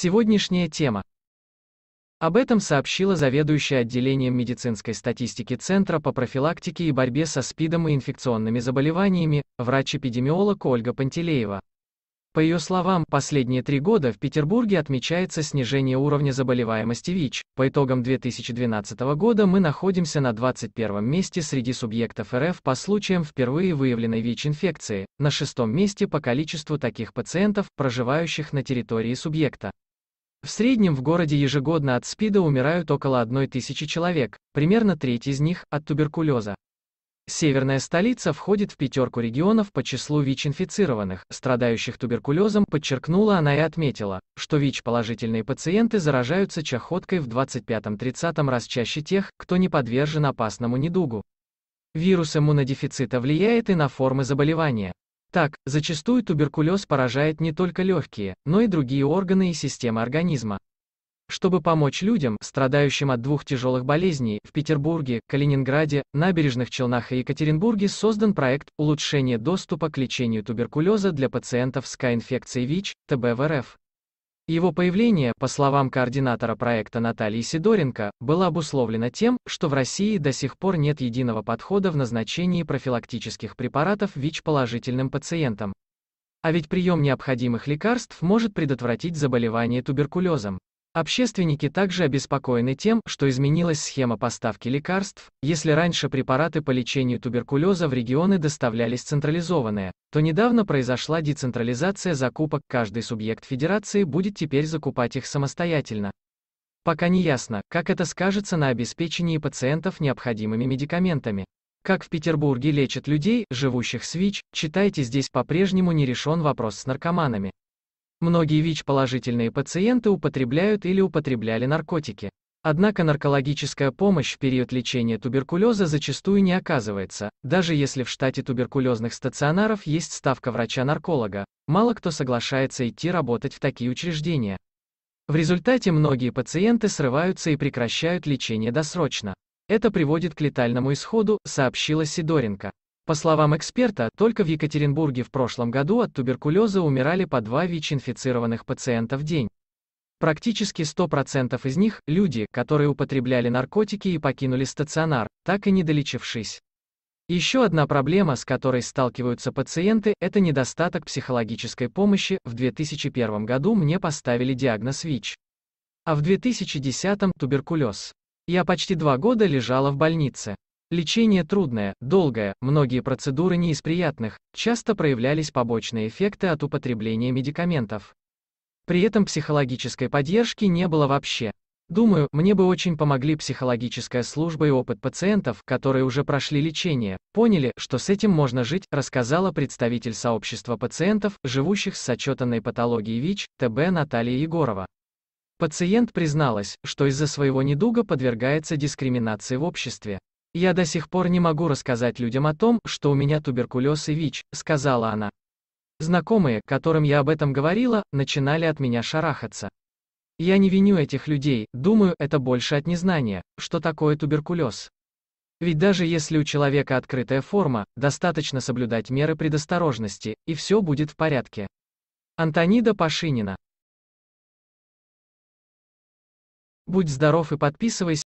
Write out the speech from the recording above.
Сегодняшняя тема. Об этом сообщила заведующая отделением медицинской статистики Центра по профилактике и борьбе со СПИДом и инфекционными заболеваниями, врач-эпидемиолог Ольга Пантелеева. По ее словам, последние три года в Петербурге отмечается снижение уровня заболеваемости ВИЧ. По итогам 2012 года мы находимся на 21 месте среди субъектов РФ по случаям впервые выявленной ВИЧ-инфекции, на шестом месте по количеству таких пациентов, проживающих на территории субъекта. В среднем в городе ежегодно от СПИДа умирают около 1 тысячи человек, примерно треть из них – от туберкулеза. Северная столица входит в пятерку регионов по числу ВИЧ-инфицированных, страдающих туберкулезом, подчеркнула она и отметила, что ВИЧ-положительные пациенты заражаются чахоткой в 25-30 раз чаще тех, кто не подвержен опасному недугу. Вирус иммунодефицита влияет и на формы заболевания. Так, зачастую туберкулез поражает не только легкие, но и другие органы и системы организма. Чтобы помочь людям, страдающим от двух тяжелых болезней, в Петербурге, Калининграде, Набережных Челнах и Екатеринбурге создан проект «Улучшение доступа к лечению туберкулеза для пациентов с К-инфекцией ВИЧ, ТБ его появление, по словам координатора проекта Натальи Сидоренко, было обусловлено тем, что в России до сих пор нет единого подхода в назначении профилактических препаратов ВИЧ-положительным пациентам. А ведь прием необходимых лекарств может предотвратить заболевание туберкулезом. Общественники также обеспокоены тем, что изменилась схема поставки лекарств, если раньше препараты по лечению туберкулеза в регионы доставлялись централизованные, то недавно произошла децентрализация закупок, каждый субъект федерации будет теперь закупать их самостоятельно. Пока не ясно, как это скажется на обеспечении пациентов необходимыми медикаментами. Как в Петербурге лечат людей, живущих с ВИЧ, читайте здесь по-прежнему не решен вопрос с наркоманами. Многие ВИЧ-положительные пациенты употребляют или употребляли наркотики. Однако наркологическая помощь в период лечения туберкулеза зачастую не оказывается, даже если в штате туберкулезных стационаров есть ставка врача-нарколога, мало кто соглашается идти работать в такие учреждения. В результате многие пациенты срываются и прекращают лечение досрочно. Это приводит к летальному исходу, сообщила Сидоренко. По словам эксперта, только в Екатеринбурге в прошлом году от туберкулеза умирали по два ВИЧ-инфицированных пациента в день. Практически 100% из них – люди, которые употребляли наркотики и покинули стационар, так и не долечившись. Еще одна проблема, с которой сталкиваются пациенты, это недостаток психологической помощи. В 2001 году мне поставили диагноз ВИЧ. А в 2010 – туберкулез. Я почти два года лежала в больнице. Лечение трудное, долгое, многие процедуры не из приятных, часто проявлялись побочные эффекты от употребления медикаментов. При этом психологической поддержки не было вообще. Думаю, мне бы очень помогли психологическая служба и опыт пациентов, которые уже прошли лечение, поняли, что с этим можно жить, рассказала представитель сообщества пациентов, живущих с сочетанной патологией ВИЧ, ТБ Наталья Егорова. Пациент призналась, что из-за своего недуга подвергается дискриминации в обществе. «Я до сих пор не могу рассказать людям о том, что у меня туберкулез и ВИЧ», — сказала она. Знакомые, которым я об этом говорила, начинали от меня шарахаться. Я не виню этих людей, думаю, это больше от незнания, что такое туберкулез. Ведь даже если у человека открытая форма, достаточно соблюдать меры предосторожности, и все будет в порядке. Антонида Пашинина Будь здоров и подписывайся.